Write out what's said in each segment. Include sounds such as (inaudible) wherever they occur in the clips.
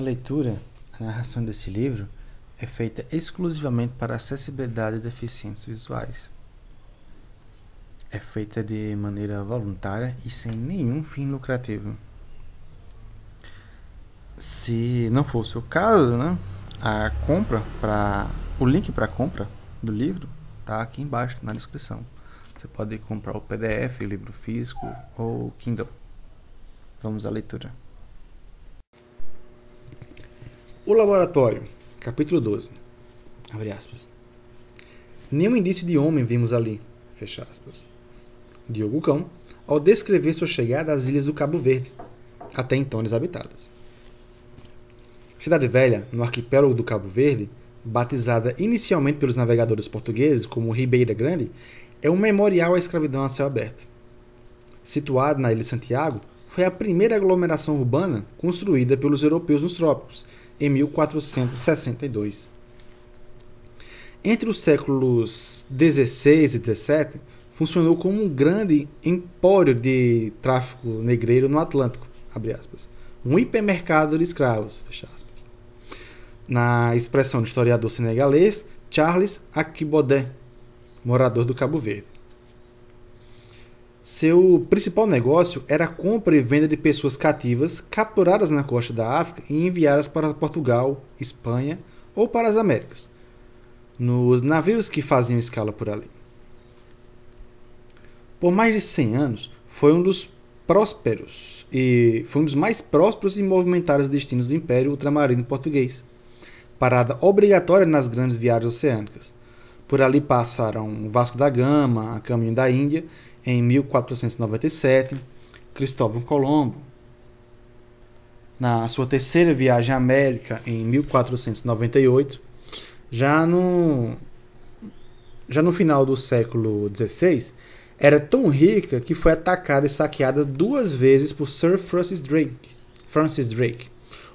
A leitura, a narração desse livro é feita exclusivamente para acessibilidade de deficientes visuais. É feita de maneira voluntária e sem nenhum fim lucrativo. Se não fosse o caso, né, a compra para o link para compra do livro tá aqui embaixo na descrição. Você pode comprar o PDF, livro físico ou Kindle. Vamos à leitura. O laboratório, capítulo 12. Abre aspas. Nenhum indício de homem vimos ali. Fecha aspas. Diogo Cão, ao descrever sua chegada às ilhas do Cabo Verde, até então desabitadas. Cidade Velha, no arquipélago do Cabo Verde, batizada inicialmente pelos navegadores portugueses como Ribeira Grande, é um memorial à escravidão a céu aberto. Situada na Ilha de Santiago, foi a primeira aglomeração urbana construída pelos europeus nos trópicos em 1462. Entre os séculos 16 e 17, funcionou como um grande empório de tráfico negreiro no Atlântico, um hipermercado de escravos, Na expressão do historiador senegalês Charles Akibodé, morador do Cabo Verde. Seu principal negócio era a compra e venda de pessoas cativas capturadas na costa da África e enviadas para Portugal, Espanha ou para as Américas, nos navios que faziam escala por ali. Por mais de 100 anos, foi um dos prósperos e foi um dos mais prósperos e movimentados destinos do Império Ultramarino Português. Parada obrigatória nas grandes viagens oceânicas. Por ali passaram Vasco da Gama, a caminho da Índia em 1497, Cristóvão Colombo, na sua terceira viagem à América, em 1498, já no, já no final do século XVI, era tão rica que foi atacada e saqueada duas vezes por Sir Francis Drake, Francis Drake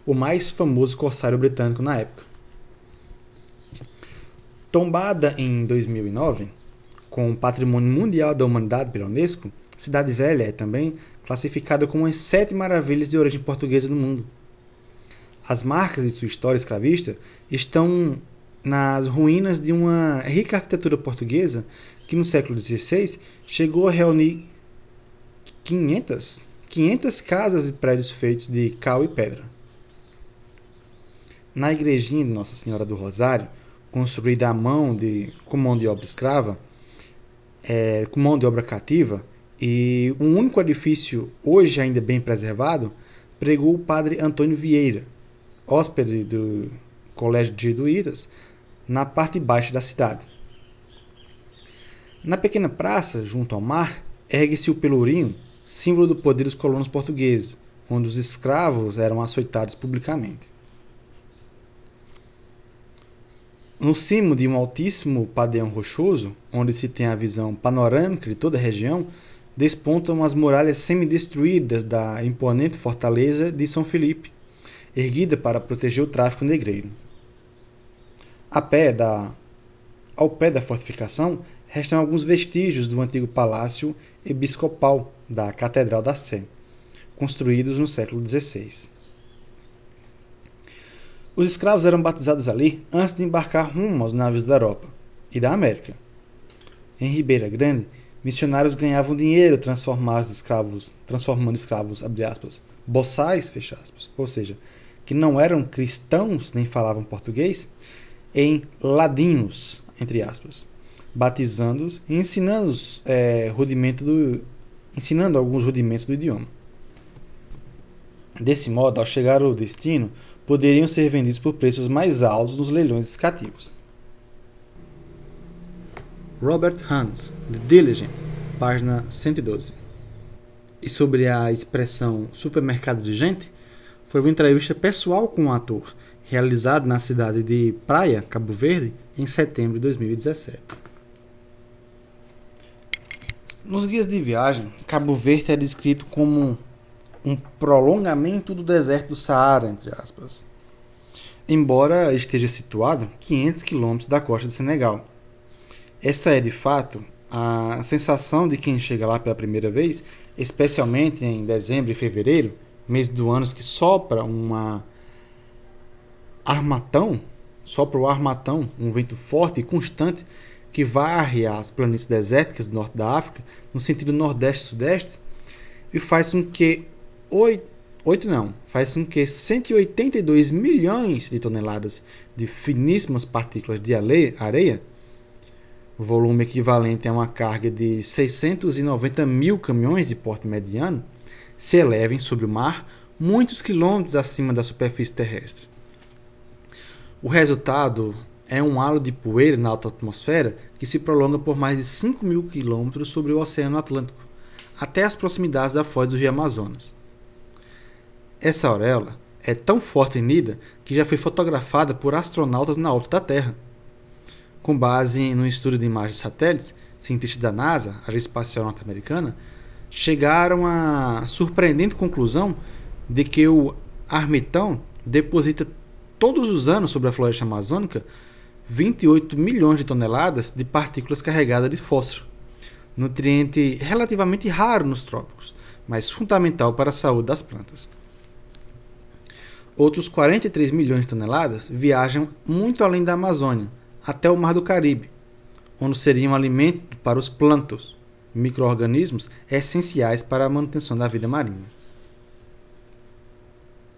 o mais famoso corsário britânico na época. Tombada em 2009, com o Patrimônio Mundial da Humanidade pela Unesco, Cidade Velha é também classificada como as sete maravilhas de origem portuguesa do mundo. As marcas de sua história escravista estão nas ruínas de uma rica arquitetura portuguesa que no século XVI chegou a reunir 500, 500 casas e prédios feitos de cal e pedra. Na igrejinha de Nossa Senhora do Rosário, construída à mão de, com mão de obra escrava, é, com mão de obra cativa, e um único edifício, hoje ainda bem preservado, pregou o padre Antônio Vieira, hóspede do Colégio de Jesuítas, na parte baixa da cidade. Na pequena praça, junto ao mar, ergue-se o Pelourinho, símbolo do poder dos colonos portugueses, onde os escravos eram açoitados publicamente. No cimo de um altíssimo padeão rochoso, onde se tem a visão panorâmica de toda a região, despontam as muralhas semidestruídas da imponente fortaleza de São Felipe, erguida para proteger o tráfico negreiro. A pé da... Ao pé da fortificação, restam alguns vestígios do antigo palácio episcopal da Catedral da Sé, construídos no século XVI. Os escravos eram batizados ali antes de embarcar rumo aos navios da Europa e da América. Em Ribeira Grande, missionários ganhavam dinheiro transformando escravos, transformando escravos, abre aspas, boçais, fecha aspas, ou seja, que não eram cristãos nem falavam português, em ladinos, entre aspas, batizando-os e ensinando, é, rudimento do, ensinando alguns rudimentos do idioma. Desse modo, ao chegar ao destino, poderiam ser vendidos por preços mais altos nos leilões cativos. Robert Hans, The Diligent, página 112. E sobre a expressão supermercado de gente, foi uma entrevista pessoal com o um ator, realizada na cidade de Praia, Cabo Verde, em setembro de 2017. Nos guias de viagem, Cabo Verde é descrito como um prolongamento do deserto do Saara, entre aspas. Embora esteja situado 500 quilômetros da costa do Senegal. Essa é, de fato, a sensação de quem chega lá pela primeira vez, especialmente em dezembro e fevereiro, mês do ano que sopra uma armatão, sopra o armatão, um vento forte e constante que varre as planícies desérticas do norte da África no sentido nordeste-sudeste e faz com que 8, não, faz com que 182 milhões de toneladas de finíssimas partículas de areia, volume equivalente a uma carga de 690 mil caminhões de porte mediano, se elevem sobre o mar muitos quilômetros acima da superfície terrestre. O resultado é um halo de poeira na alta atmosfera que se prolonga por mais de 5 mil quilômetros sobre o Oceano Atlântico, até as proximidades da foz do Rio Amazonas. Essa auréola é tão forte e nítida que já foi fotografada por astronautas na órbita da Terra. Com base no estudo de imagens de satélites, cientistas da NASA, a Agência Espacial Norte-Americana, chegaram à surpreendente conclusão de que o armitão deposita todos os anos sobre a floresta amazônica 28 milhões de toneladas de partículas carregadas de fósforo, nutriente relativamente raro nos trópicos, mas fundamental para a saúde das plantas. Outros 43 milhões de toneladas viajam muito além da Amazônia, até o Mar do Caribe, onde seriam alimento para os plantos, micro-organismos essenciais para a manutenção da vida marinha.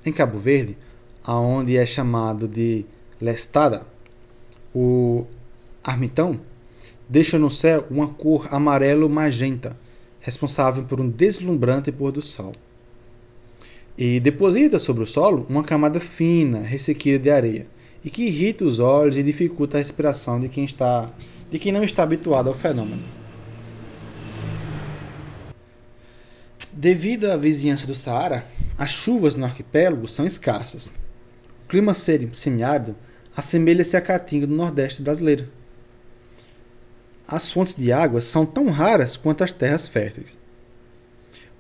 Em Cabo Verde, aonde é chamado de lestada, o armitão deixa no céu uma cor amarelo-magenta, responsável por um deslumbrante pôr do sol e deposita sobre o solo uma camada fina, ressequida de areia, e que irrita os olhos e dificulta a respiração de quem está de quem não está habituado ao fenômeno. Devido à vizinhança do Saara, as chuvas no arquipélago são escassas. O clima semiárido assemelha-se à caatinga do Nordeste brasileiro. As fontes de água são tão raras quanto as terras férteis.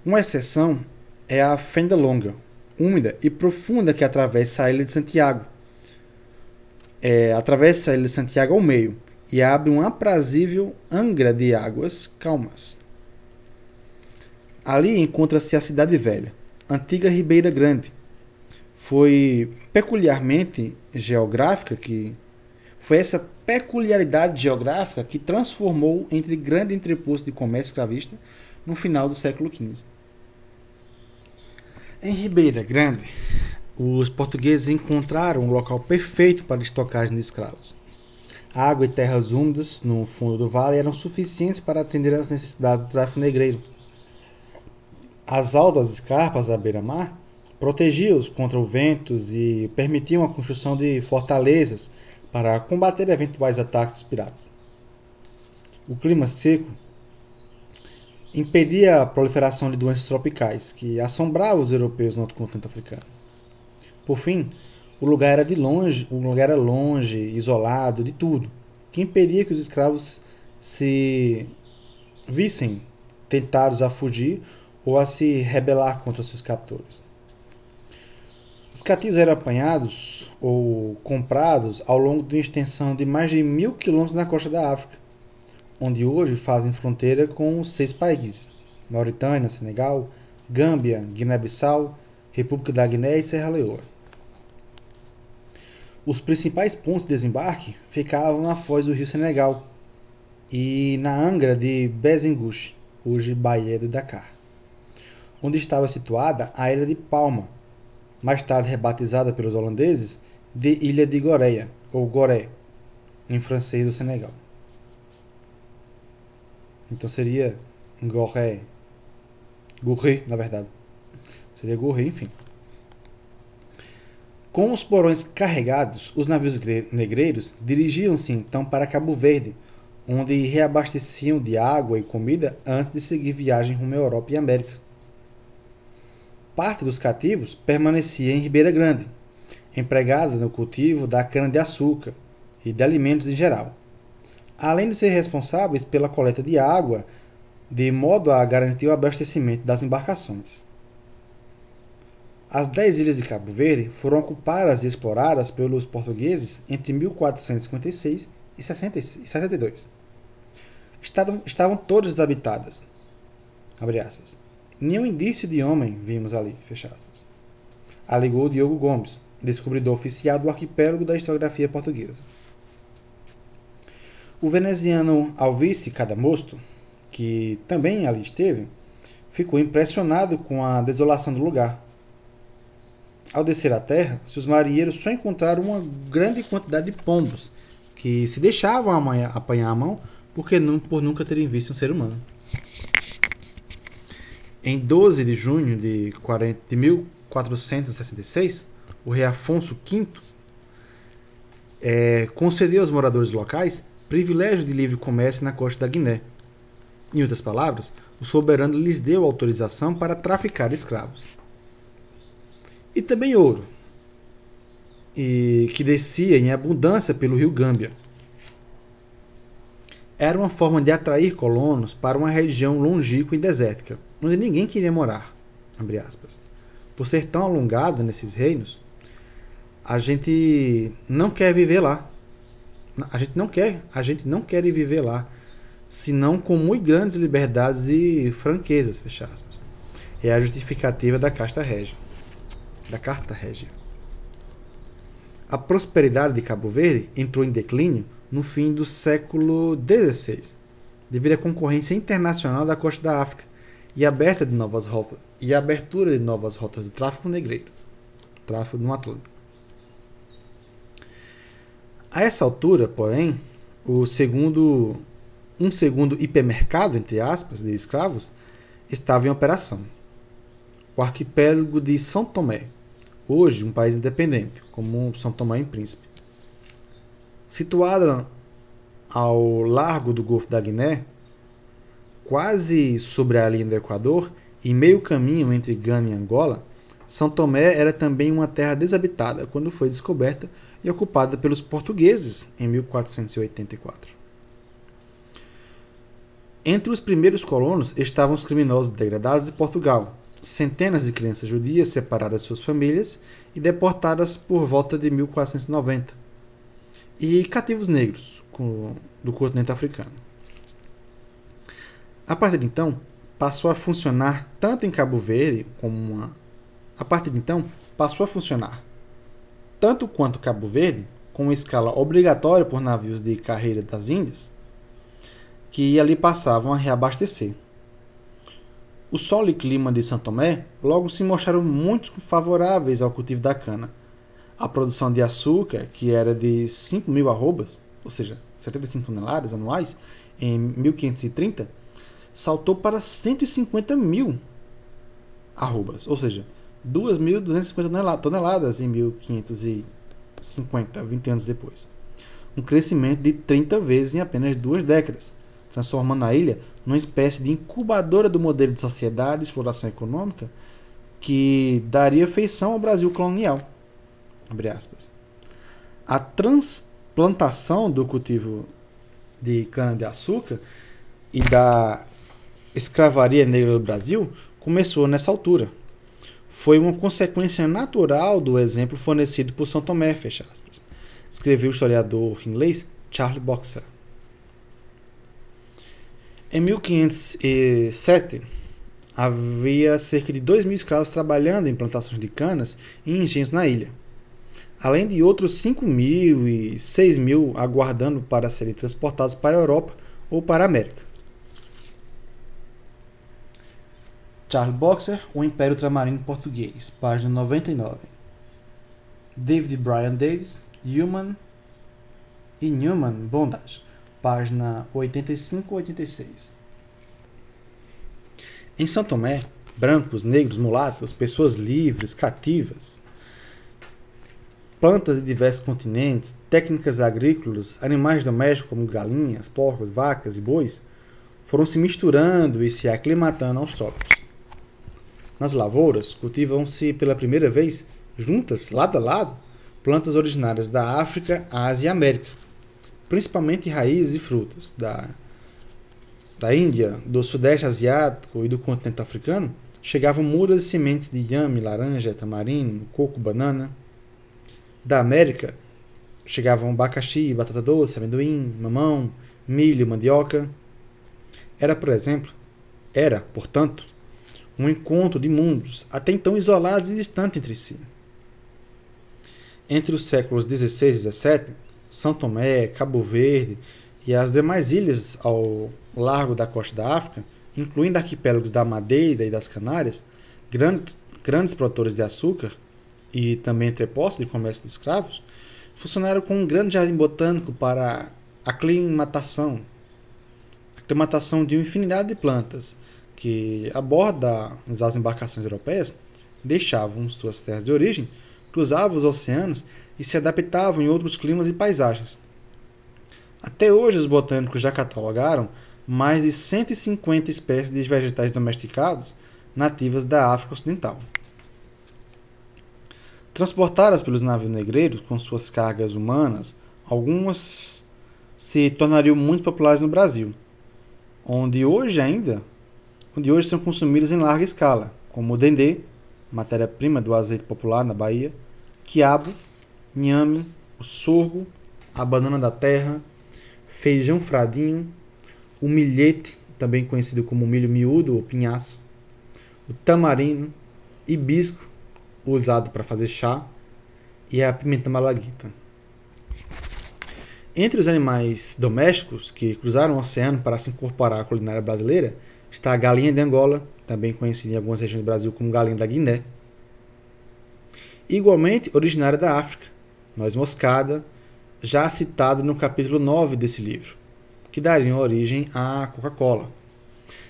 Uma exceção é a fenda longa, úmida e profunda que atravessa a Ilha de Santiago. É, atravessa a Ilha de Santiago ao meio e abre um aprazível angra de águas calmas. Ali encontra-se a cidade velha, antiga Ribeira Grande. Foi peculiarmente geográfica que foi essa peculiaridade geográfica que transformou entre grande entreposto de comércio escravista no final do século XV. Em Ribeira Grande, os portugueses encontraram um local perfeito para a estocagem de escravos. Água e terras úmidas no fundo do vale eram suficientes para atender às necessidades do tráfico negreiro. As altas escarpas à beira-mar protegiam-os contra ventos e permitiam a construção de fortalezas para combater eventuais ataques dos piratas. O clima seco impedia a proliferação de doenças tropicais que assombravam os europeus no outro continente africano. Por fim, o lugar era de longe, o lugar era longe, isolado de tudo, que impedia que os escravos se vissem tentados a fugir ou a se rebelar contra seus captores. Os cativos eram apanhados ou comprados ao longo de uma extensão de mais de mil quilômetros na costa da África, onde hoje fazem fronteira com seis países: Mauritânia, Senegal, Gâmbia, Guiné-Bissau, República da Guiné e Serra Leoa. Os principais pontos de desembarque ficavam na foz do rio Senegal e na Angra de Bezengouche, hoje Bahia de Dakar, onde estava situada a ilha de Palma, mais tarde rebatizada pelos holandeses de Ilha de Goreia ou Goré, em francês do Senegal. Então seria Gorré. Gorré, na verdade. Seria Gorré, enfim. Com os porões carregados, os navios negreiros dirigiam-se então para Cabo Verde, onde reabasteciam de água e comida antes de seguir viagem rumo à Europa e América. Parte dos cativos permanecia em Ribeira Grande, empregada no cultivo da cana-de-açúcar e de alimentos em geral além de ser responsáveis pela coleta de água, de modo a garantir o abastecimento das embarcações. As dez ilhas de Cabo Verde foram ocupadas e exploradas pelos portugueses entre 1456 e 62. Estavam, estavam todas desabitadas. Nenhum indício de homem vimos ali, fecha aspas. Alegou Diogo Gomes, descobridor oficial do arquipélago da historiografia portuguesa. O veneziano Alvice Cadamosto, que também ali esteve, ficou impressionado com a desolação do lugar. Ao descer à terra, seus marinheiros só encontraram uma grande quantidade de pombos, que se deixavam apanhar a mão porque não, por nunca terem visto um ser humano. Em 12 de junho de, 40, de 1466, o rei Afonso V é, eh, concedeu aos moradores locais privilégio de livre comércio na costa da Guiné. Em outras palavras, o soberano lhes deu autorização para traficar escravos. E também ouro, e que descia em abundância pelo rio Gâmbia. Era uma forma de atrair colonos para uma região longínqua e desértica, onde ninguém queria morar. Por ser tão alongada nesses reinos, a gente não quer viver lá a gente não quer, a gente não quer viver lá, senão com muito grandes liberdades e franquezas, fecha aspas. É a justificativa da casta régia, da carta régia. A prosperidade de Cabo Verde entrou em declínio no fim do século XVI, devido à concorrência internacional da costa da África e, aberta de novas e a abertura de novas rotas de tráfico negreiro, tráfico no Atlântico. A essa altura, porém, o segundo um segundo hipermercado, entre aspas, de escravos, estava em operação. O arquipélago de São Tomé, hoje um país independente, como São Tomé e Príncipe. Situada ao largo do Golfo da Guiné, quase sobre a linha do Equador e meio caminho entre Gana e Angola, são Tomé era também uma terra desabitada quando foi descoberta e ocupada pelos portugueses em 1484. Entre os primeiros colonos estavam os criminosos degradados de Portugal, centenas de crianças judias separadas de suas famílias e deportadas por volta de 1490, e cativos negros do continente africano. A partir de então, passou a funcionar tanto em Cabo Verde como uma a partir de então, passou a funcionar tanto quanto Cabo Verde, com escala obrigatória por navios de carreira das Índias, que ali passavam a reabastecer. O solo e clima de São Tomé logo se mostraram muito favoráveis ao cultivo da cana. A produção de açúcar, que era de 5 mil arrobas, ou seja, 75 toneladas anuais, em 1530, saltou para 150 mil arrobas, ou seja, 2.250 toneladas em 1550, 20 anos depois. Um crescimento de 30 vezes em apenas duas décadas, transformando a ilha numa espécie de incubadora do modelo de sociedade e exploração econômica que daria feição ao Brasil colonial. A transplantação do cultivo de cana-de-açúcar e da escravaria negra do Brasil começou nessa altura foi uma consequência natural do exemplo fornecido por São Tomé, fecha aspas. Escreveu o historiador inglês Charles Boxer. Em 1507, havia cerca de 2 mil escravos trabalhando em plantações de canas e engenhos na ilha, além de outros 5 mil e 6 mil aguardando para serem transportados para a Europa ou para a América. Charles Boxer, O Império Ultramarino Português, página 99. David Bryan Davis, Human e Newman, Bondage, página 85-86. Em São Tomé, brancos, negros, mulatos, pessoas livres, cativas, plantas de diversos continentes, técnicas agrícolas, animais domésticos como galinhas, porcos, vacas e bois foram se misturando e se aclimatando aos trópicos. Nas lavouras, cultivam-se pela primeira vez, juntas, lado a lado, plantas originárias da África, Ásia e América, principalmente raízes e frutas. Da, da Índia, do Sudeste Asiático e do continente africano, chegavam mudas de sementes de yame, laranja, tamarindo, coco, banana. Da América, chegavam abacaxi, batata doce, amendoim, mamão, milho, mandioca. Era, por exemplo, era, portanto, um encontro de mundos até então isolados e distantes entre si. Entre os séculos XVI e XVII, São Tomé, Cabo Verde e as demais ilhas ao largo da costa da África, incluindo arquipélagos da Madeira e das Canárias, grande, grandes produtores de açúcar e também entrepostos de comércio de escravos, funcionaram como um grande jardim botânico para aclimatação, aclimatação de uma infinidade de plantas, que a borda das embarcações europeias deixavam suas terras de origem, cruzavam os oceanos e se adaptavam em outros climas e paisagens. Até hoje, os botânicos já catalogaram mais de 150 espécies de vegetais domesticados nativas da África Ocidental. Transportadas pelos navios negreiros com suas cargas humanas, algumas se tornariam muito populares no Brasil, onde hoje ainda onde hoje são consumidos em larga escala, como o dendê, matéria-prima do azeite popular na Bahia, quiabo, nhame, o sorgo, a banana da terra, feijão fradinho, o milhete, também conhecido como milho miúdo ou pinhaço, o tamarindo, hibisco, usado para fazer chá, e a pimenta malaguita. Entre os animais domésticos que cruzaram o oceano para se incorporar à culinária brasileira, Está a galinha de Angola, também conhecida em algumas regiões do Brasil como galinha da Guiné. Igualmente originária da África, noz moscada, já citada no capítulo 9 desse livro, que daria origem à Coca-Cola.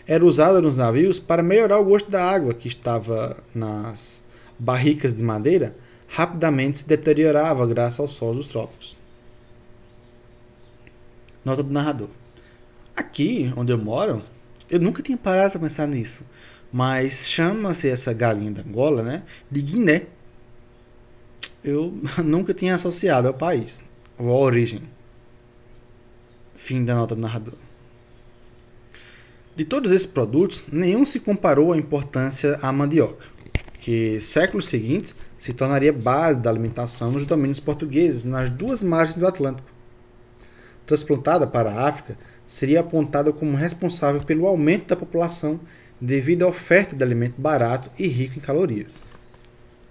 Era usada nos navios para melhorar o gosto da água que estava nas barricas de madeira, rapidamente se deteriorava graças ao sol dos trópicos. Nota do narrador. Aqui, onde eu moro, eu nunca tinha parado para pensar nisso. Mas chama-se essa galinha da Angola, né? De Guiné. Eu (laughs) nunca tinha associado ao país, ou à origem. Fim da nota do narrador. De todos esses produtos, nenhum se comparou à importância à mandioca, que séculos seguintes se tornaria base da alimentação nos domínios portugueses nas duas margens do Atlântico. Transplantada para a África, seria apontada como responsável pelo aumento da população devido à oferta de alimento barato e rico em calorias.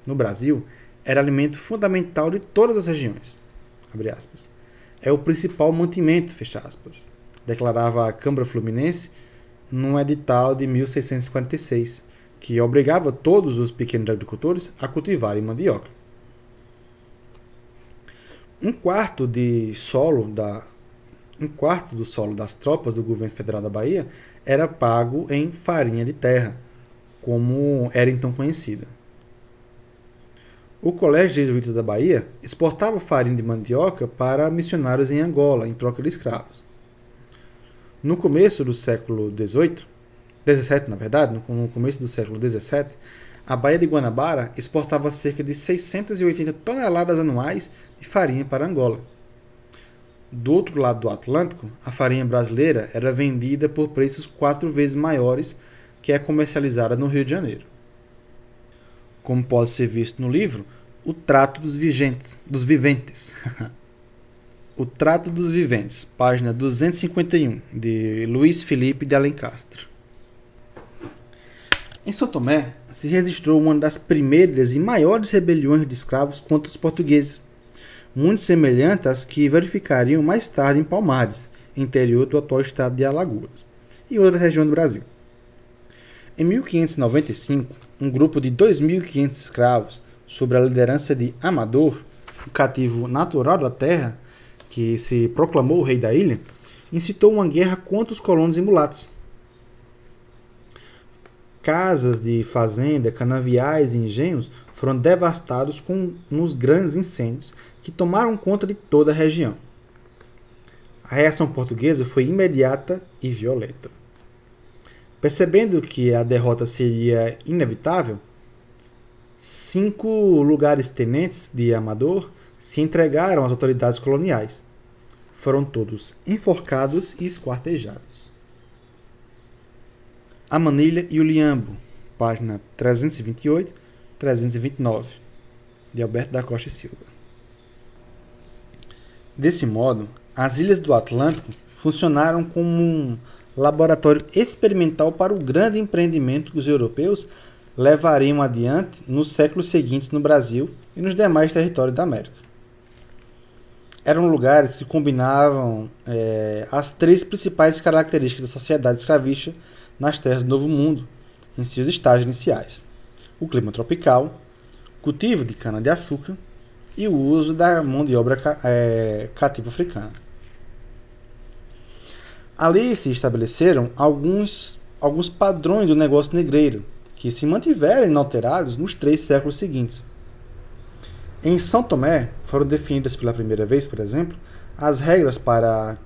No Brasil, era alimento fundamental de todas as regiões. É o principal mantimento, declarava a Câmara Fluminense num edital de 1646, que obrigava todos os pequenos agricultores a cultivarem mandioca. Um quarto de solo da um quarto do solo das tropas do governo federal da Bahia era pago em farinha de terra, como era então conhecida. O Colégio de Jesuítas da Bahia exportava farinha de mandioca para missionários em Angola, em troca de escravos. No começo do século XVIII, 17 na verdade, no começo do século XVII, a Baía de Guanabara exportava cerca de 680 toneladas anuais de farinha para Angola do outro lado do Atlântico, a farinha brasileira era vendida por preços quatro vezes maiores que é comercializada no Rio de Janeiro. Como pode ser visto no livro, o trato dos, vigentes, dos viventes. (laughs) o trato dos viventes, página 251, de Luiz Felipe de Alencastre. Em São Tomé, se registrou uma das primeiras e maiores rebeliões de escravos contra os portugueses muito semelhante às que verificariam mais tarde em Palmares, interior do atual estado de Alagoas, e outras regiões do Brasil. Em 1595, um grupo de 2.500 escravos, sob a liderança de Amador, um cativo natural da terra, que se proclamou rei da ilha, incitou uma guerra contra os colonos e mulatos, Casas de fazenda, canaviais e engenhos foram devastados com, nos grandes incêndios que tomaram conta de toda a região. A reação portuguesa foi imediata e violenta. Percebendo que a derrota seria inevitável, cinco lugares-tenentes de Amador se entregaram às autoridades coloniais. Foram todos enforcados e esquartejados. A Manilha e o Liambo, página 328, 329, de Alberto da Costa e Silva. Desse modo, as ilhas do Atlântico funcionaram como um laboratório experimental para o grande empreendimento que os europeus levariam adiante nos séculos seguintes no Brasil e nos demais territórios da América. Eram lugares que combinavam é, as três principais características da sociedade escravista nas terras do Novo Mundo, em seus estágios iniciais. O clima tropical, cultivo de cana-de-açúcar e o uso da mão de obra é, cativa africana. Ali se estabeleceram alguns, alguns padrões do negócio negreiro, que se mantiveram inalterados nos três séculos seguintes. Em São Tomé foram definidas pela primeira vez, por exemplo, as regras para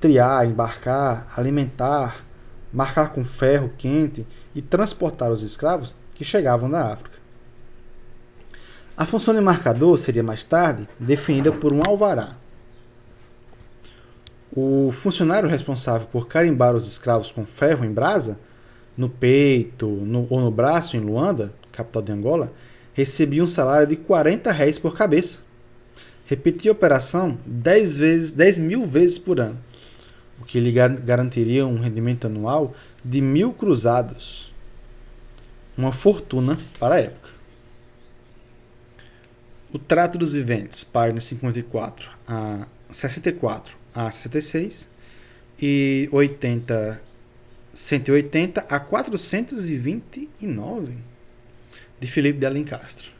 triar, embarcar, alimentar, marcar com ferro quente e transportar os escravos que chegavam da África. A função de marcador seria mais tarde definida por um alvará. O funcionário responsável por carimbar os escravos com ferro em brasa, no peito no, ou no braço em Luanda, capital de Angola, recebia um salário de 40 réis por cabeça. Repetia a operação 10, vezes, 10 mil vezes por ano o que lhe garantiria um rendimento anual de mil cruzados, uma fortuna para a época. O Trato dos Viventes, página 54 a 64 a 66 e 80, 180 a 429, de Felipe de Alencastro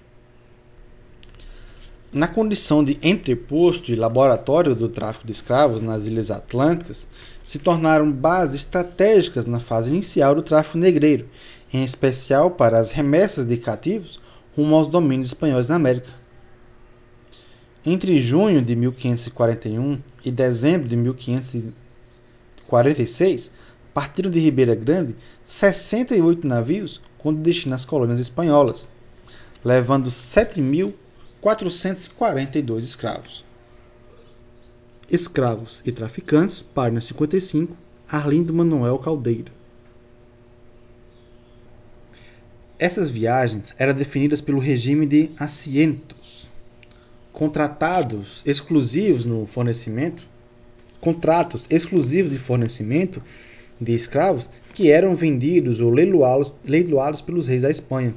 na condição de entreposto e laboratório do tráfico de escravos nas Ilhas Atlânticas, se tornaram bases estratégicas na fase inicial do tráfico negreiro, em especial para as remessas de cativos rumo aos domínios espanhóis na América. Entre junho de 1541 e dezembro de 1546, partiram de Ribeira Grande 68 navios com destino às colônias espanholas, levando 7 mil 442 escravos. Escravos e Traficantes, página 55, Arlindo Manuel Caldeira. Essas viagens eram definidas pelo regime de assientos, contratados exclusivos no fornecimento, contratos exclusivos de fornecimento de escravos que eram vendidos ou leiloados, leiloados pelos reis da Espanha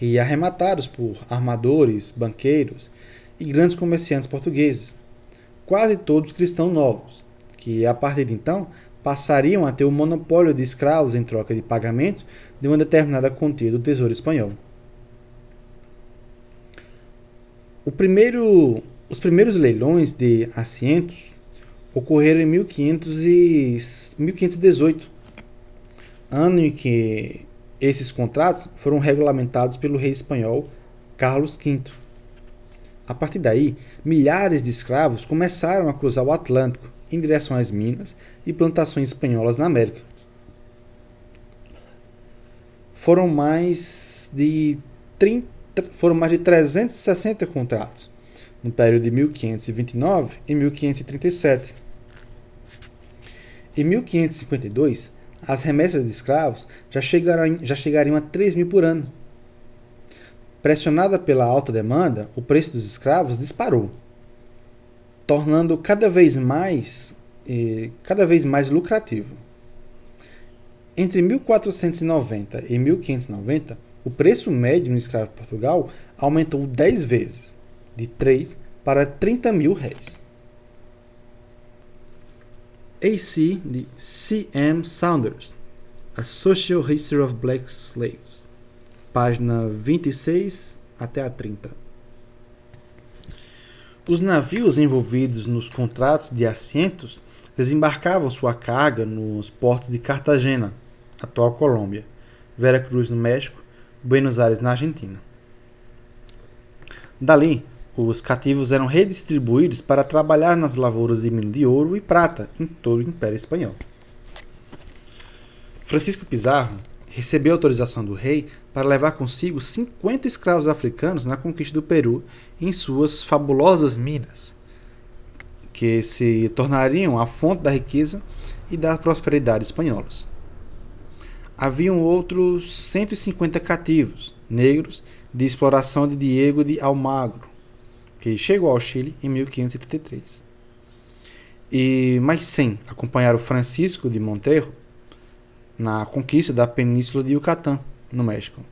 e arrematados por armadores, banqueiros e grandes comerciantes portugueses, quase todos cristãos novos, que a partir de então passariam a ter o monopólio de escravos em troca de pagamento de uma determinada quantia do tesouro espanhol. Primeiro, os primeiros leilões de assentos ocorreram em 1500 e, 1518, ano em que esses contratos foram regulamentados pelo rei espanhol Carlos V. A partir daí, milhares de escravos começaram a cruzar o Atlântico em direção às minas e plantações espanholas na América. Foram mais de 30, foram mais de 360 contratos no período de 1529 e 1537. Em 1552, as remessas de escravos já chegariam, já chegariam a 3 mil por ano. Pressionada pela alta demanda, o preço dos escravos disparou, tornando cada vez mais, eh, cada vez mais lucrativo. Entre 1490 e 1590, o preço médio no escravo de Portugal aumentou 10 vezes, de 3 para 30 mil réis. AC de C.M. Saunders, A Social History of Black Slaves, página 26 até a 30. Os navios envolvidos nos contratos de assentos desembarcavam sua carga nos portos de Cartagena, atual Colômbia, Veracruz no México, Buenos Aires na Argentina. Dali, os cativos eram redistribuídos para trabalhar nas lavouras de milho de ouro e prata em todo o Império Espanhol. Francisco Pizarro recebeu autorização do rei para levar consigo 50 escravos africanos na conquista do Peru em suas fabulosas minas, que se tornariam a fonte da riqueza e da prosperidade espanholas. Haviam outros 150 cativos negros de exploração de Diego de Almagro, que chegou ao Chile em 1533. E mais 100 acompanharam Francisco de Monterro na conquista da península de Yucatán, no México.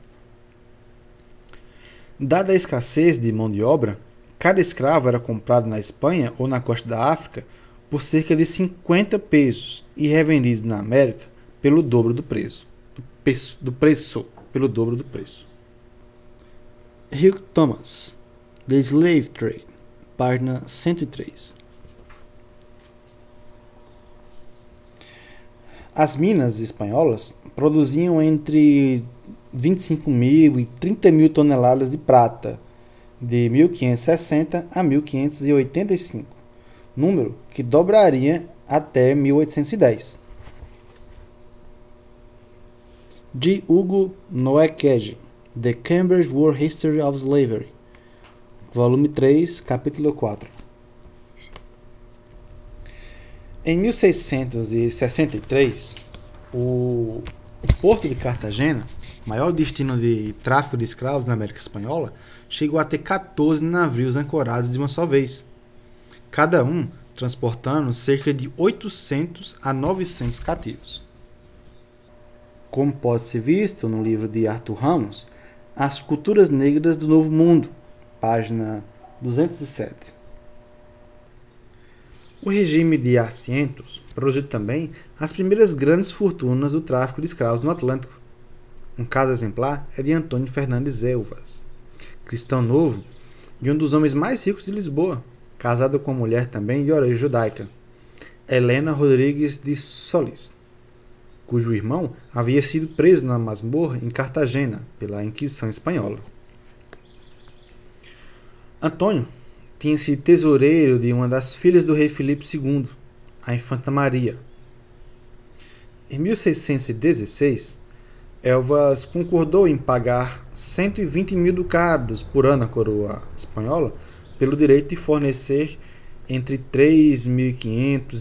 Dada a escassez de mão de obra, cada escravo era comprado na Espanha ou na costa da África por cerca de 50 pesos e revendido na América pelo dobro do preço. Do, do preço, pelo dobro do preço. Hugh Thomas The Slave Trade, página 103. As minas espanholas produziam entre 25 mil e 30 mil toneladas de prata de 1560 a 1585, número que dobraria até 1810. De Hugo Noekege, The Cambridge World History of Slavery, volume 3, capítulo 4. Em 1663, o porto de Cartagena, maior destino de tráfico de escravos na América Espanhola, chegou a ter 14 navios ancorados de uma só vez, cada um transportando cerca de 800 a 900 cativos. Como pode ser visto no livro de Arthur Ramos, As Culturas Negras do Novo Mundo, página 207. O regime de Ascientos produziu também as primeiras grandes fortunas do tráfico de escravos no Atlântico. Um caso exemplar é de Antônio Fernandes Elvas, cristão novo e um dos homens mais ricos de Lisboa, casado com uma mulher também de origem judaica, Helena Rodrigues de Solis, cujo irmão havia sido preso na masmorra em Cartagena pela Inquisição Espanhola. Antônio tinha sido tesoureiro de uma das filhas do rei Filipe II, a infanta Maria. Em 1616, Elvas concordou em pagar 120 mil ducados por ano à coroa espanhola pelo direito de fornecer entre 3.500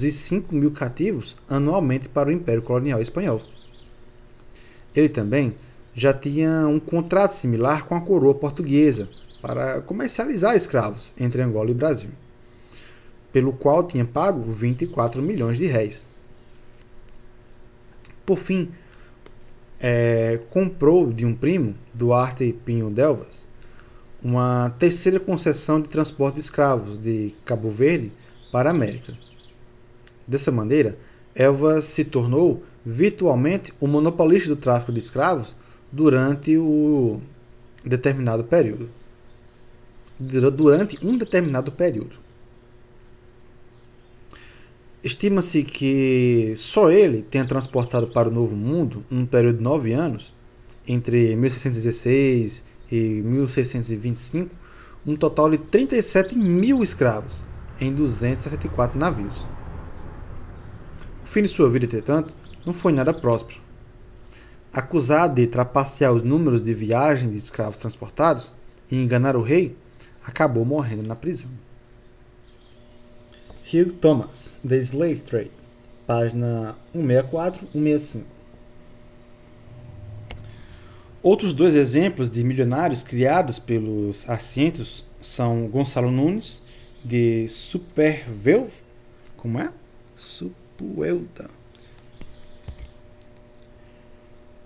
e 5.000 cativos anualmente para o Império Colonial Espanhol. Ele também já tinha um contrato similar com a coroa portuguesa, para comercializar escravos entre Angola e Brasil, pelo qual tinha pago 24 milhões de réis. Por fim, é, comprou de um primo, Duarte Pinho Delvas, uma terceira concessão de transporte de escravos de Cabo Verde para a América. Dessa maneira, Elvas se tornou virtualmente o monopolista do tráfico de escravos durante o determinado período durante um determinado período. Estima-se que só ele tenha transportado para o Novo Mundo, num período de nove anos, entre 1616 e 1625, um total de 37 mil escravos em 264 navios. O fim de sua vida, entretanto, não foi nada próspero. Acusado de trapacear os números de viagens de escravos transportados e enganar o rei, acabou morrendo na prisão. Hugh Thomas, The Slave Trade, página 164, 165. Outros dois exemplos de milionários criados pelos assentos são Gonçalo Nunes, de Superveu, como é? Supuelda.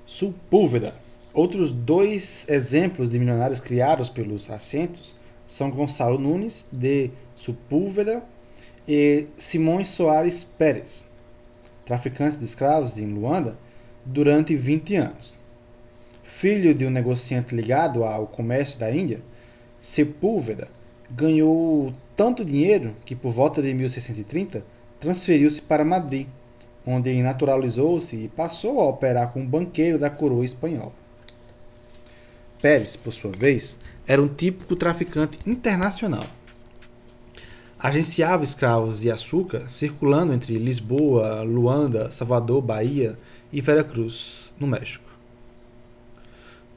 Supúlveda. Outros dois exemplos de milionários criados pelos assentos são Gonçalo Nunes de Supúlveda e Simões Soares Pérez, traficantes de escravos em Luanda, durante 20 anos. Filho de um negociante ligado ao comércio da Índia, Sepúlveda ganhou tanto dinheiro que, por volta de 1630, transferiu-se para Madrid, onde naturalizou-se e passou a operar como banqueiro da coroa espanhola. Pérez, por sua vez, era um típico traficante internacional. Agenciava escravos de açúcar circulando entre Lisboa, Luanda, Salvador, Bahia e Veracruz, no México.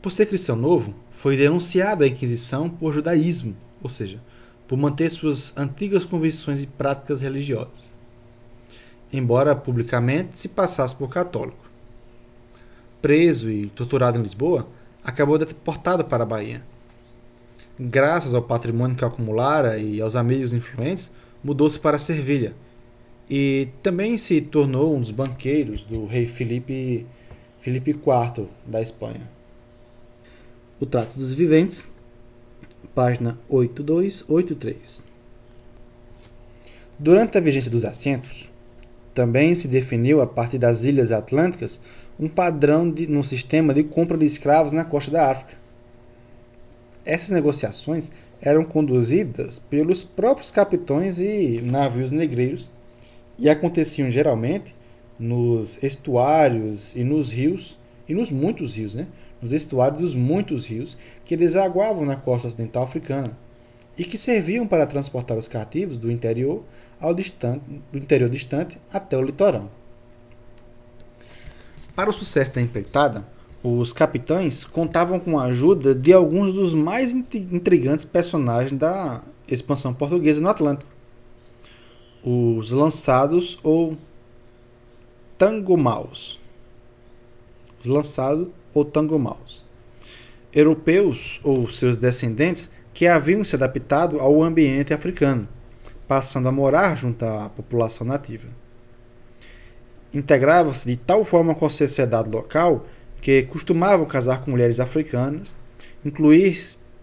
Por ser cristão novo, foi denunciado à Inquisição por judaísmo, ou seja, por manter suas antigas convicções e práticas religiosas, embora publicamente se passasse por católico. Preso e torturado em Lisboa, acabou deportado para a Bahia, graças ao patrimônio que acumulara e aos amigos influentes, mudou-se para Servilha e também se tornou um dos banqueiros do rei Felipe, Felipe IV da Espanha. O Trato dos Viventes, página 8283. Durante a vigência dos assentos, também se definiu a partir das ilhas atlânticas um padrão de, no sistema de compra de escravos na costa da África essas negociações eram conduzidas pelos próprios capitões e navios negreiros e aconteciam geralmente nos estuários e nos rios, e nos muitos rios, né? Nos estuários dos muitos rios que desaguavam na costa ocidental africana e que serviam para transportar os cativos do interior ao distante, do interior distante até o litoral. Para o sucesso da empreitada, os capitães contavam com a ajuda de alguns dos mais intrigantes personagens da expansão portuguesa no Atlântico. Os lançados ou tangomaus. Os lançados ou tangomaus. Europeus ou seus descendentes que haviam se adaptado ao ambiente africano, passando a morar junto à população nativa. Integravam-se de tal forma com a sociedade local que costumavam casar com mulheres africanas,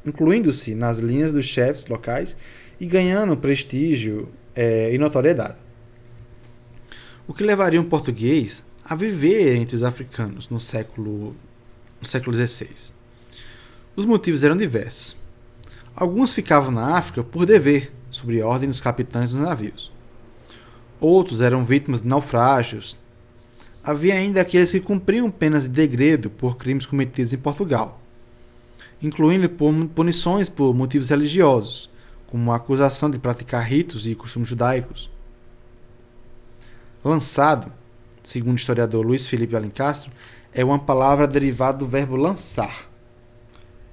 incluindo-se nas linhas dos chefes locais e ganhando prestígio é, e notoriedade. O que levaria um português a viver entre os africanos no século, no século XVI? Os motivos eram diversos. Alguns ficavam na África por dever, sobre a ordem dos capitães dos navios. Outros eram vítimas de naufrágios, havia ainda aqueles que cumpriam penas de degredo por crimes cometidos em Portugal, incluindo punições por motivos religiosos, como a acusação de praticar ritos e costumes judaicos. Lançado, segundo o historiador Luiz Felipe Alencastro, é uma palavra derivada do verbo lançar,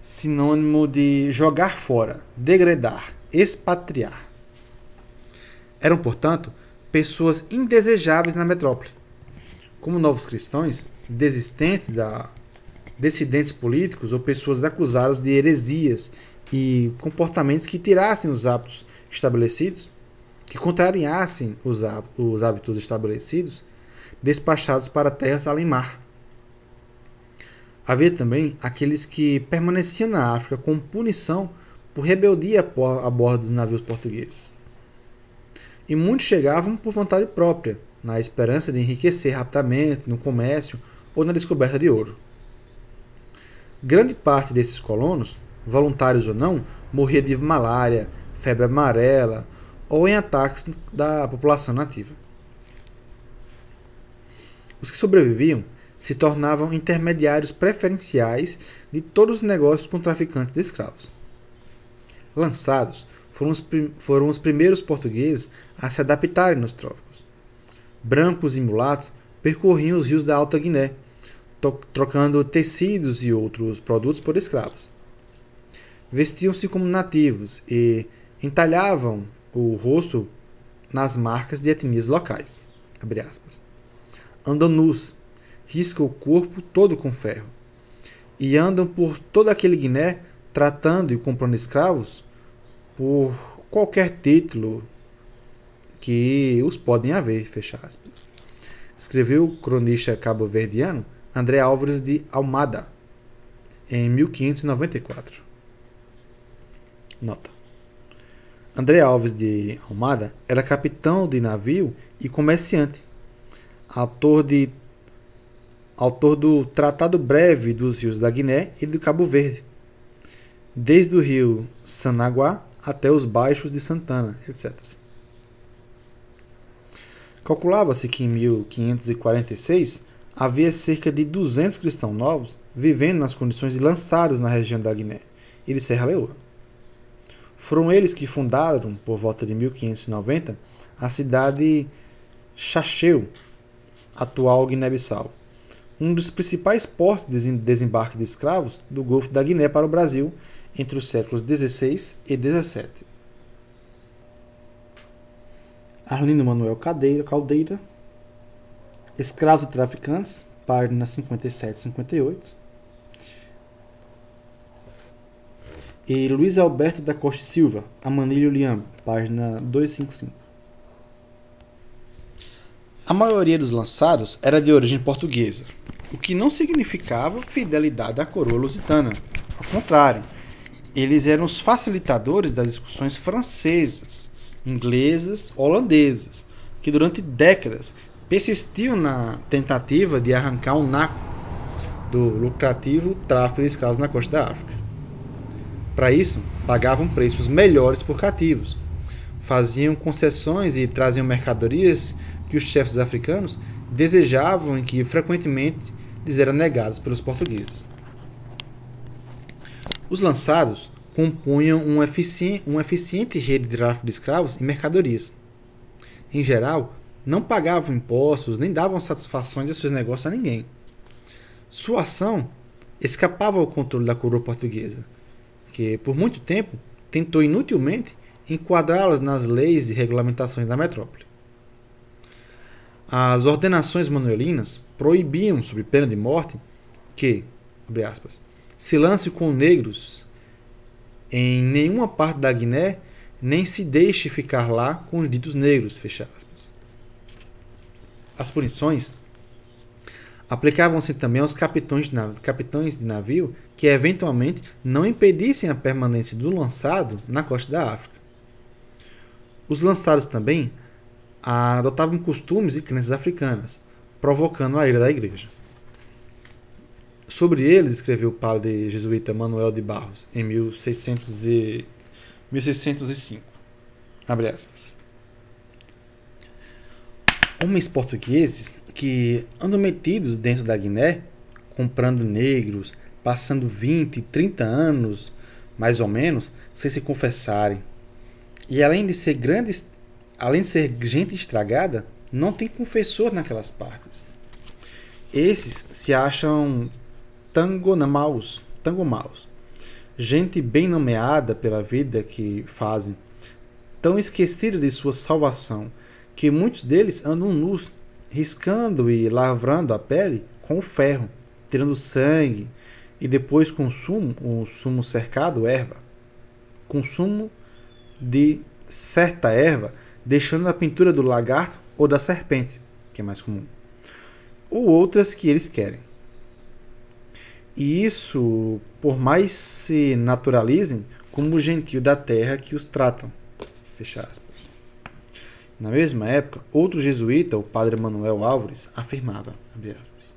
sinônimo de jogar fora, degradar, expatriar. Eram, portanto, pessoas indesejáveis na metrópole como novos cristãos, desistentes da dissidentes políticos ou pessoas acusadas de heresias e comportamentos que tirassem os hábitos estabelecidos, que contrariassem os hábitos estabelecidos, despachados para terras além mar. Havia também aqueles que permaneciam na África com punição por rebeldia a bordo dos navios portugueses. E muitos chegavam por vontade própria, na esperança de enriquecer rapidamente no comércio ou na descoberta de ouro. Grande parte desses colonos, voluntários ou não, morria de malária, febre amarela ou em ataques da população nativa. Os que sobreviviam se tornavam intermediários preferenciais de todos os negócios com traficantes de escravos. Lançados, foram os, foram os primeiros portugueses a se adaptarem nos trópicos brancos e mulatos percorriam os rios da Alta Guiné, trocando tecidos e outros produtos por escravos. Vestiam-se como nativos e entalhavam o rosto nas marcas de etnias locais. Abre aspas. Andam nus, riscam o corpo todo com ferro. E andam por todo aquele Guiné tratando e comprando escravos por qualquer título que os podem haver, fecha aspas. Escreveu o cronista cabo-verdiano André Álvares de Almada, em 1594. Nota. André Alves de Almada era capitão de navio e comerciante, autor, de, autor do Tratado Breve dos Rios da Guiné e do Cabo Verde, desde o rio Sanaguá até os baixos de Santana, etc. Calculava-se que em 1546 havia cerca de 200 cristãos novos vivendo nas condições lançadas na região da Guiné e de Serra Leoa. Foram eles que fundaram, por volta de 1590, a cidade Chacheu, atual Guiné-Bissau, um dos principais portos de desembarque de escravos do Golfo da Guiné para o Brasil entre os séculos XVI e XVII. Arlindo Manuel Cadeira, Caldeira, Escravos e Traficantes, página 57 e 58. E Luiz Alberto da Costa Silva, Amanilho Liam, página 255. A maioria dos lançados era de origem portuguesa, o que não significava fidelidade à coroa lusitana. Ao contrário, eles eram os facilitadores das discussões francesas inglesas, holandesas, que durante décadas persistiam na tentativa de arrancar um naco do lucrativo tráfico de escravos na costa da África. Para isso, pagavam preços melhores por cativos, faziam concessões e traziam mercadorias que os chefes africanos desejavam e que frequentemente lhes eram negados pelos portugueses. Os lançados compunham uma eficiente, eficiente rede de tráfico de escravos e mercadorias. Em geral, não pagavam impostos nem davam satisfações de seus negócios a ninguém. Sua ação escapava ao controle da coroa portuguesa, que por muito tempo tentou inutilmente enquadrá-las nas leis e regulamentações da metrópole. As ordenações manuelinas proibiam, sob pena de morte, que, abre aspas, se lance com negros em nenhuma parte da Guiné, nem se deixe ficar lá com os ditos negros. Fecha aspas. As punições aplicavam-se também aos capitães de, navio, capitães de navio que eventualmente não impedissem a permanência do lançado na costa da África. Os lançados também adotavam costumes e crenças africanas, provocando a ira da igreja. Sobre eles escreveu o padre jesuíta Manuel de Barros em 1600 e, 1605. Abre aspas. Homens portugueses que andam metidos dentro da Guiné, comprando negros, passando 20, 30 anos, mais ou menos, sem se confessarem. E além de ser grandes, além de ser gente estragada, não tem confessor naquelas partes. Esses se acham Tango Maus, Tango Maus. Gente bem nomeada pela vida que fazem, tão esquecida de sua salvação, que muitos deles andam nus, riscando e lavrando a pele com ferro, tirando sangue, e depois consumo, o sumo cercado, erva. Consumo de certa erva, deixando a pintura do lagarto ou da serpente, que é mais comum, ou outras que eles querem. E isso, por mais se naturalizem, como o gentio da terra que os tratam. Fecha aspas. Na mesma época, outro jesuíta, o padre Manuel Álvares, afirmava, aspas,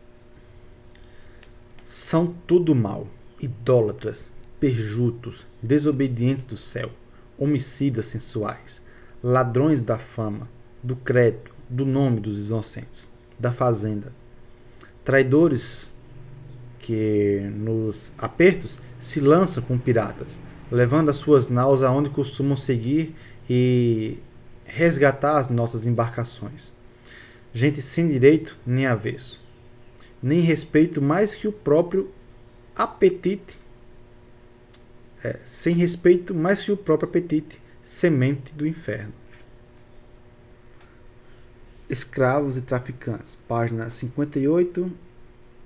são tudo mal, idólatras, perjutos, desobedientes do céu, homicidas sensuais, ladrões da fama, do crédito, do nome dos inocentes, da fazenda, traidores que nos apertos se lançam com piratas, levando as suas naus aonde costumam seguir e resgatar as nossas embarcações. Gente sem direito nem avesso, nem respeito mais que o próprio apetite, é, sem respeito mais que o próprio apetite, semente do inferno. Escravos e Traficantes, página 58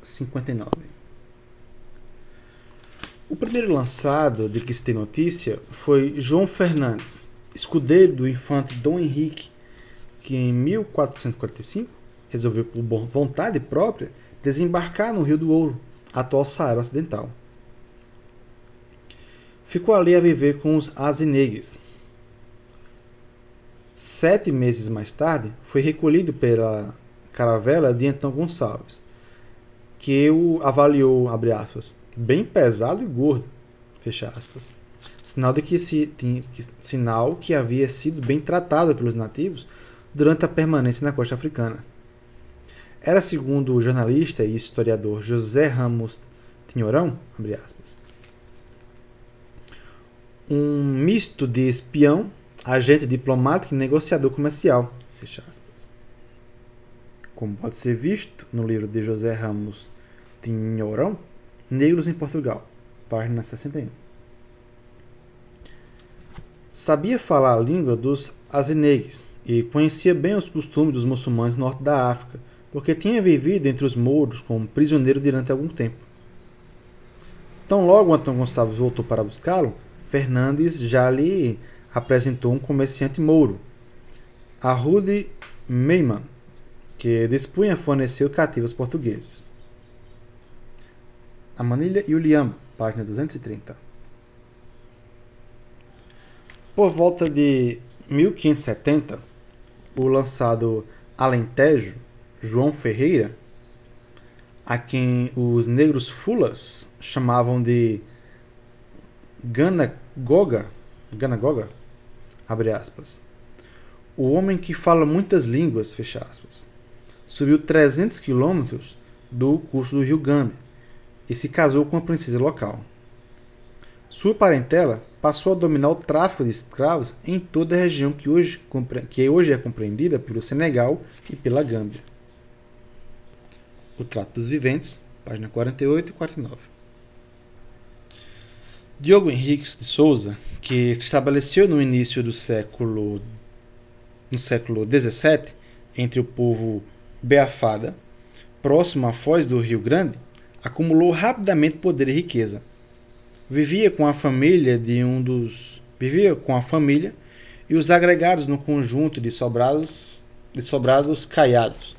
59. O primeiro lançado de que se tem notícia foi João Fernandes, escudeiro do infante Dom Henrique, que em 1445 resolveu por vontade própria desembarcar no Rio do Ouro, atual Saara Ocidental. Ficou ali a viver com os azinegues. Sete meses mais tarde, foi recolhido pela caravela de Antão Gonçalves, que o avaliou, aspas, bem pesado e gordo, fecha aspas. Sinal de que, se, sinal que havia sido bem tratado pelos nativos durante a permanência na costa africana. Era, segundo o jornalista e historiador José Ramos Tinhorão, aspas, um misto de espião, agente diplomático e negociador comercial, fecha aspas. Como pode ser visto no livro de José Ramos Tinhorão, Negros em Portugal, página 61. Sabia falar a língua dos azinegues e conhecia bem os costumes dos muçulmanos norte da África, porque tinha vivido entre os mouros como prisioneiro durante algum tempo. Tão logo Antônio Gonçalves voltou para buscá-lo, Fernandes já lhe apresentou um comerciante mouro, Arrude Meiman, que dispunha a fornecer cativos portugueses. A Manilha e o Liambo, página 230. Por volta de 1570, o lançado Alentejo, João Ferreira, a quem os negros fulas chamavam de Ganagoga, Goga, abre aspas, o homem que fala muitas línguas, fecha aspas, subiu 300 quilômetros do curso do rio Gâmbia e se casou com uma princesa local. Sua parentela passou a dominar o tráfico de escravos em toda a região que hoje, que hoje é compreendida pelo Senegal e pela Gâmbia. O Trato dos Viventes, página 48 e 49. Diogo Henriques de Souza, que se estabeleceu no início do século no século 17 entre o povo beafada, próximo à foz do Rio Grande, acumulou rapidamente poder e riqueza. Vivia com a família de um dos vivia com a família e os agregados no conjunto de sobrados de sobrados caiados,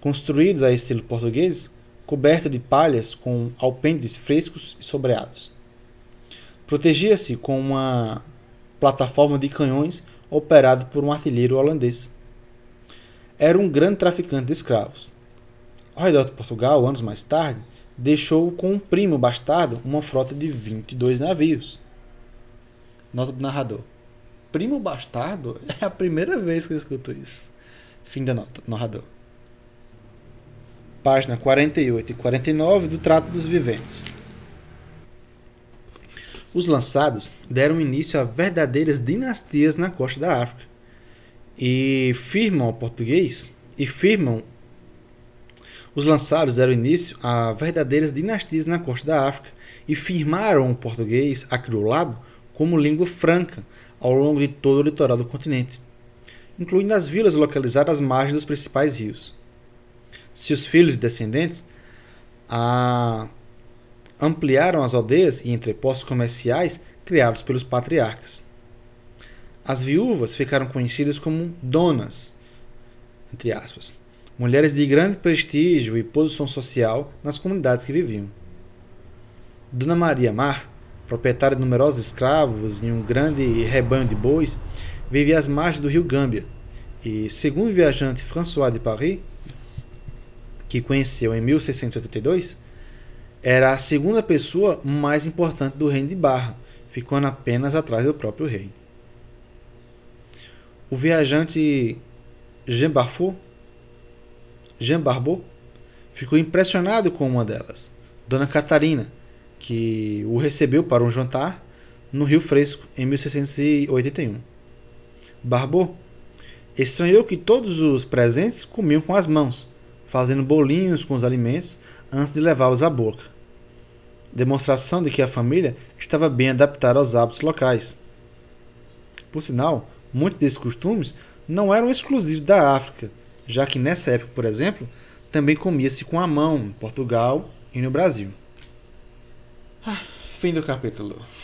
construídos a estilo português, coberta de palhas com alpendres frescos e sobreados. Protegia-se com uma plataforma de canhões operado por um artilheiro holandês. Era um grande traficante de escravos o redor de Portugal, anos mais tarde, deixou com um primo bastardo uma frota de 22 navios. Nota do narrador. Primo bastardo? (laughs) É a primeira vez que eu escuto isso. Fim da nota, narrador. Página 48 e 49 do Trato dos Viventes. Os lançados deram início a verdadeiras dinastias na costa da África e firmam o português e firmam os lançados deram início a verdadeiras dinastias na costa da África e firmaram o português acriolado como língua franca ao longo de todo o litoral do continente, incluindo as vilas localizadas às margens dos principais rios. Seus filhos e descendentes a... ampliaram as aldeias e entrepostos comerciais criados pelos patriarcas. As viúvas ficaram conhecidas como donas, entre aspas, mulheres de grande prestígio e posição social nas comunidades que viviam. Dona Maria Mar, proprietária de numerosos escravos e um grande rebanho de bois, vivia às margens do rio Gâmbia e, segundo o viajante François de Paris, que conheceu em 1682, era a segunda pessoa mais importante do reino de Barra, ficando apenas atrás do próprio rei. O viajante Jean Barfou Jean Barbot, ficou impressionado com uma delas, Dona Catarina, que o recebeu para um jantar no Rio Fresco em 1681. Barbot estranhou que todos os presentes comiam com as mãos, fazendo bolinhos com os alimentos antes de levá-los à boca. Demonstração de que a família estava bem adaptada aos hábitos locais. Por sinal, muitos desses costumes não eram exclusivos da África, já que nessa época, por exemplo, também comia-se com a mão em Portugal e no Brasil. Ah, fim do capítulo.